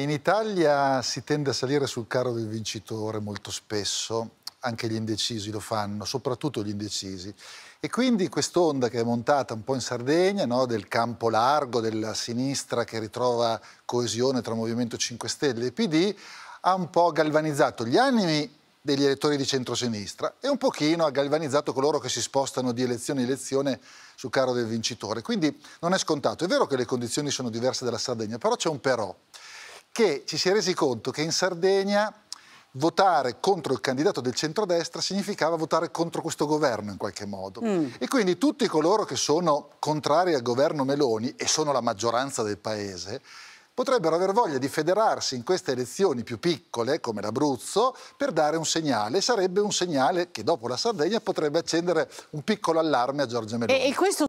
In Italia si tende a salire sul carro del vincitore molto spesso, anche gli indecisi lo fanno, soprattutto gli indecisi. E quindi quest'onda che è montata un po' in Sardegna, no, del campo largo, della sinistra che ritrova coesione tra Movimento 5 Stelle e PD, ha un po' galvanizzato gli animi degli elettori di centrosinistra e un pochino ha galvanizzato coloro che si spostano di elezione in elezione sul carro del vincitore. Quindi non è scontato. È vero che le condizioni sono diverse dalla Sardegna, però c'è un però che ci si è resi conto che in Sardegna votare contro il candidato del centrodestra significava votare contro questo governo in qualche modo. Mm. E quindi tutti coloro che sono contrari al governo Meloni, e sono la maggioranza del paese, potrebbero aver voglia di federarsi in queste elezioni più piccole, come l'Abruzzo, per dare un segnale. Sarebbe un segnale che dopo la Sardegna potrebbe accendere un piccolo allarme a Giorgia Meloni. E, e questo...